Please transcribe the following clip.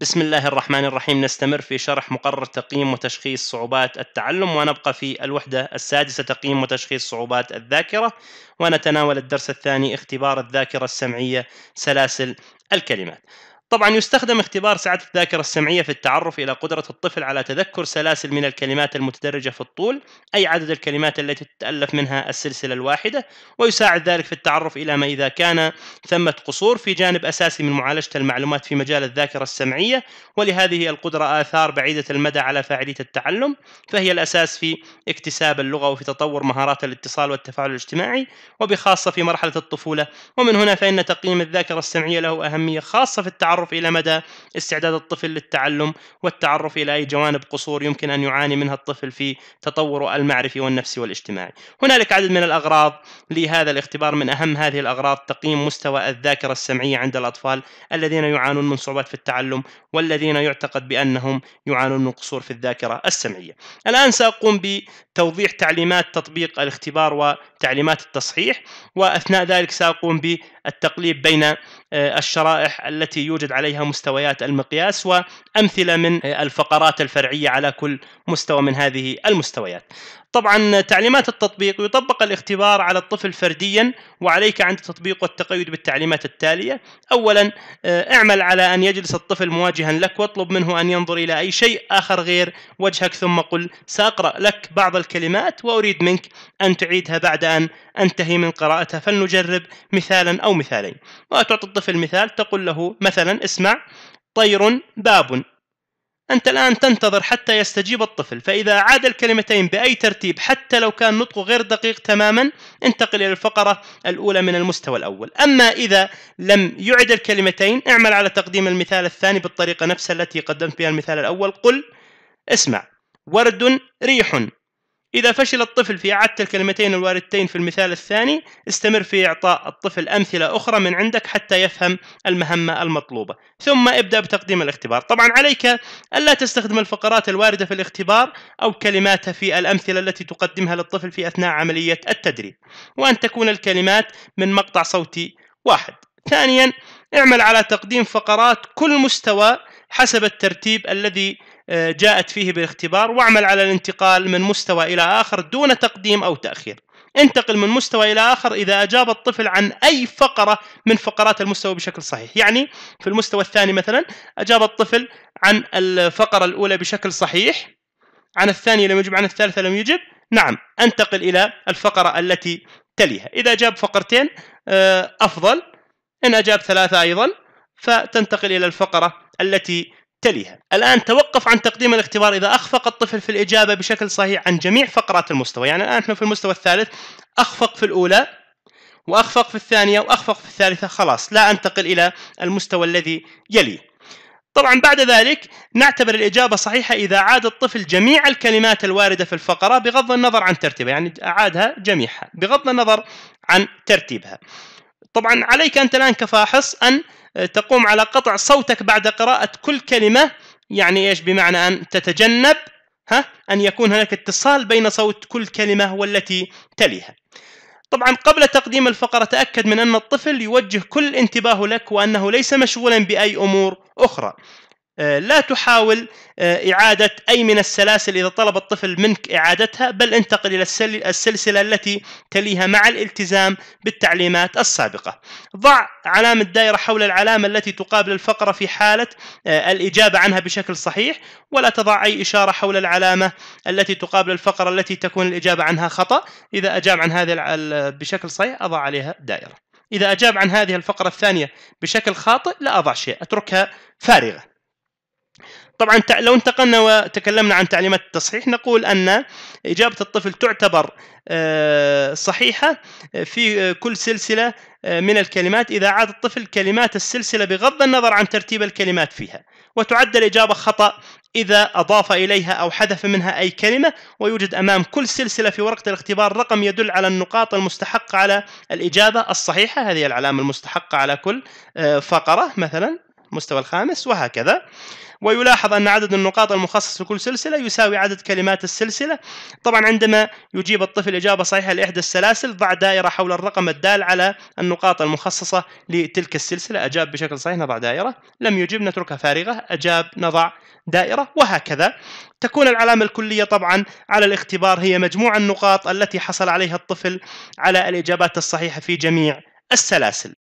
بسم الله الرحمن الرحيم نستمر في شرح مقرر تقييم وتشخيص صعوبات التعلم ونبقى في الوحدة السادسة تقييم وتشخيص صعوبات الذاكرة ونتناول الدرس الثاني اختبار الذاكرة السمعية سلاسل الكلمات طبعا يستخدم اختبار سعة الذاكرة السمعية في التعرف إلى قدرة الطفل على تذكر سلاسل من الكلمات المتدرجة في الطول أي عدد الكلمات التي تتألف منها السلسلة الواحدة ويساعد ذلك في التعرف إلى ما إذا كان ثمة قصور في جانب أساسي من معالجة المعلومات في مجال الذاكرة السمعية ولهذه القدرة آثار بعيدة المدى على فاعلية التعلم فهي الأساس في اكتساب اللغة وفي تطور مهارات الاتصال والتفاعل الاجتماعي وبخاصة في مرحلة الطفولة ومن هنا فإن تقييم الذاكرة السمعية له أهمية خاصة في التعرف التعرف إلى مدى استعداد الطفل للتعلم والتعرف إلى أي جوانب قصور يمكن أن يعاني منها الطفل في تطوره المعرفي والنفسي والاجتماعي هنالك عدد من الأغراض لهذا الاختبار من أهم هذه الأغراض تقييم مستوى الذاكرة السمعية عند الأطفال الذين يعانون من صعوبات في التعلم والذين يعتقد بأنهم يعانون من قصور في الذاكرة السمعية الآن سأقوم بتوضيح تعليمات تطبيق الاختبار وتعليمات التصحيح وأثناء ذلك سأقوم بالتقليب بين آه، الشرائح التي يوجد عليها مستويات المقياس وامثله من الفقرات الفرعيه على كل مستوى من هذه المستويات. طبعا تعليمات التطبيق يطبق الاختبار على الطفل فرديا وعليك عند تطبيق والتقيد بالتعليمات التالية أولا آه، اعمل على أن يجلس الطفل مواجها لك واطلب منه أن ينظر إلى أي شيء آخر غير وجهك ثم قل سأقرأ لك بعض الكلمات وأريد منك أن تعيدها بعد أن أنتهي من قراءتها فلنجرب مثالا أو مثالين وتعطي الطفل مثال تقول له مثلا اسمع طير باب أنت الآن تنتظر حتى يستجيب الطفل فإذا عاد الكلمتين بأي ترتيب حتى لو كان نطقه غير دقيق تماما انتقل إلى الفقرة الأولى من المستوى الأول أما إذا لم يعد الكلمتين اعمل على تقديم المثال الثاني بالطريقة نفسها التي قدمت بها المثال الأول قل اسمع ورد ريح إذا فشل الطفل في إعادة الكلمتين الواردتين في المثال الثاني استمر في إعطاء الطفل أمثلة أخرى من عندك حتى يفهم المهمة المطلوبة ثم ابدأ بتقديم الاختبار طبعا عليك ألا تستخدم الفقرات الواردة في الاختبار أو كلماتها في الأمثلة التي تقدمها للطفل في أثناء عملية التدريب وأن تكون الكلمات من مقطع صوتي واحد ثانيا اعمل على تقديم فقرات كل مستوى حسب الترتيب الذي آه، جاءت فيه بالاختبار واعمل على الانتقال من مستوى إلى آخر دون تقديم أو تأخير انتقل من مستوى إلى آخر إذا أجاب الطفل عن أي فقرة من فقرات المستوى بشكل صحيح يعني في المستوى الثاني مثلا أجاب الطفل عن الفقرة الأولى بشكل صحيح عن الثانية لم يجب عن الثالثة لم يجب نعم أنتقل إلى الفقرة التي تليها إذا أجاب فقرتين آه، أفضل إن أجاب ثلاثة أيضا فتنتقل إلى الفقرة التي تليها الآن توقف عن تقديم الاختبار إذا أخفق الطفل في الإجابة بشكل صحيح عن جميع فقرات المستوى يعني الآن احنا في المستوى الثالث أخفق في الأولى وأخفق في الثانية وأخفق في الثالثة خلاص لا أنتقل إلى المستوى الذي يليه طبعا بعد ذلك نعتبر الإجابة صحيحة إذا عاد الطفل جميع الكلمات الواردة في الفقرة بغض النظر عن ترتيبها يعني أعادها جميعها بغض النظر عن ترتيبها طبعا عليك انت الان كفاحص ان آه، تقوم على قطع صوتك بعد قراءه كل كلمه يعني ايش بمعنى ان تتجنب ها ان يكون هناك اتصال بين صوت كل كلمه والتي تليها طبعا قبل تقديم الفقرة تأكد من أن الطفل يوجه كل انتباهه لك وأنه ليس مشغولا بأي أمور أخرى آه، لا تحاول آه، إعادة أي من السلاسل إذا طلب الطفل منك إعادتها بل انتقل إلى السلسلة التي تليها مع الالتزام بالتعليمات السابقة ضع علامة دائرة حول العلامة التي تقابل الفقرة في حالة آه، الإجابة عنها بشكل صحيح ولا تضع أي إشارة حول العلامة التي تقابل الفقرة التي تكون الإجابة عنها خطأ إذا أجاب عن هذه بشكل صحيح أضع عليها دائرة إذا أجاب عن هذه الفقرة الثانية بشكل خاطئ لا أضع شيء أتركها فارغة طبعا لو انتقلنا وتكلمنا عن تعليمات التصحيح نقول ان اجابه الطفل تعتبر آه، صحيحه آه، في آه، كل سلسله من الكلمات اذا عاد الطفل كلمات السلسله بغض النظر عن ترتيب الكلمات فيها وتعد الاجابه خطا إذا أضاف إليها أو حذف منها أي كلمة ويوجد أمام كل سلسلة في ورقة الاختبار رقم يدل على النقاط المستحقة على الإجابة الصحيحة هذه العلامة المستحقة على كل فقرة مثلا المستوى الخامس وهكذا ويلاحظ أن عدد النقاط المخصص لكل سلسلة يساوي عدد كلمات السلسلة طبعا عندما يجيب الطفل إجابة صحيحة لإحدى السلاسل ضع دائرة حول الرقم الدال على النقاط المخصصة لتلك السلسلة أجاب بشكل صحيح نضع دائرة لم يجب نتركها فارغة أجاب نضع دائرة وهكذا تكون العلامة الكلية طبعا على الاختبار هي مجموع النقاط التي حصل عليها الطفل على الإجابات الصحيحة في جميع السلاسل